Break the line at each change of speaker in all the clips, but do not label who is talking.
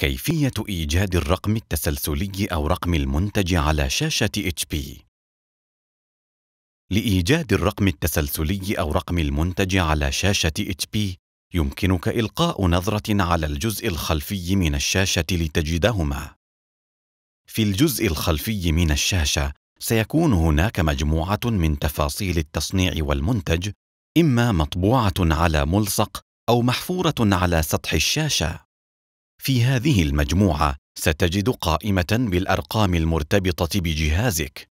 كيفية إيجاد الرقم التسلسلي أو رقم المنتج على شاشة HP لإيجاد الرقم التسلسلي أو رقم المنتج على شاشة HP يمكنك إلقاء نظرة على الجزء الخلفي من الشاشة لتجدهما في الجزء الخلفي من الشاشة سيكون هناك مجموعة من تفاصيل التصنيع والمنتج إما مطبوعة على ملصق أو محفورة على سطح الشاشة في هذه المجموعة ستجد قائمة بالأرقام المرتبطة بجهازك.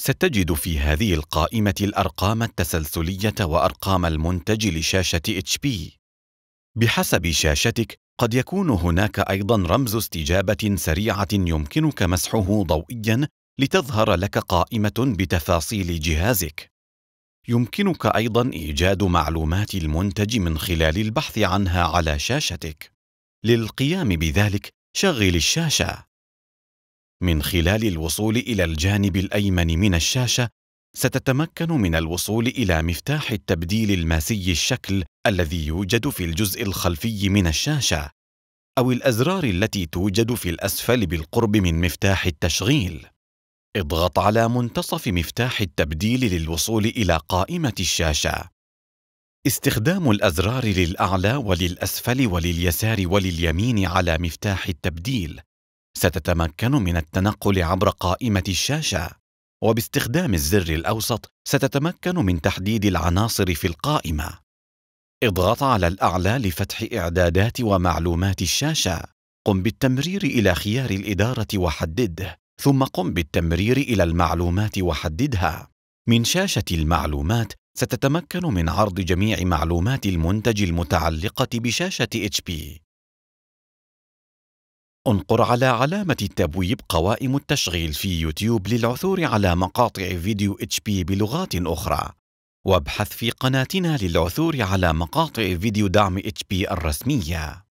ستجد في هذه القائمة الأرقام التسلسلية وأرقام المنتج لشاشة HP. بحسب شاشتك قد يكون هناك أيضا رمز استجابة سريعة يمكنك مسحه ضوئيا لتظهر لك قائمة بتفاصيل جهازك. يمكنك أيضا إيجاد معلومات المنتج من خلال البحث عنها على شاشتك. للقيام بذلك شغل الشاشة. من خلال الوصول إلى الجانب الأيمن من الشاشة ستتمكن من الوصول إلى مفتاح التبديل الماسي الشكل الذي يوجد في الجزء الخلفي من الشاشة أو الأزرار التي توجد في الأسفل بالقرب من مفتاح التشغيل. اضغط على منتصف مفتاح التبديل للوصول إلى قائمة الشاشة. استخدام الازرار للاعلى وللاسفل ولليسار ولليمين على مفتاح التبديل ستتمكن من التنقل عبر قائمه الشاشه وباستخدام الزر الاوسط ستتمكن من تحديد العناصر في القائمه اضغط على الاعلى لفتح اعدادات ومعلومات الشاشه قم بالتمرير الى خيار الاداره وحدده ثم قم بالتمرير الى المعلومات وحددها من شاشه المعلومات ستتمكن من عرض جميع معلومات المنتج المتعلقة بشاشة HP. انقر على علامة التبويب قوائم التشغيل في يوتيوب للعثور على مقاطع فيديو HP بلغات أخرى. وابحث في قناتنا للعثور على مقاطع فيديو دعم HP الرسمية.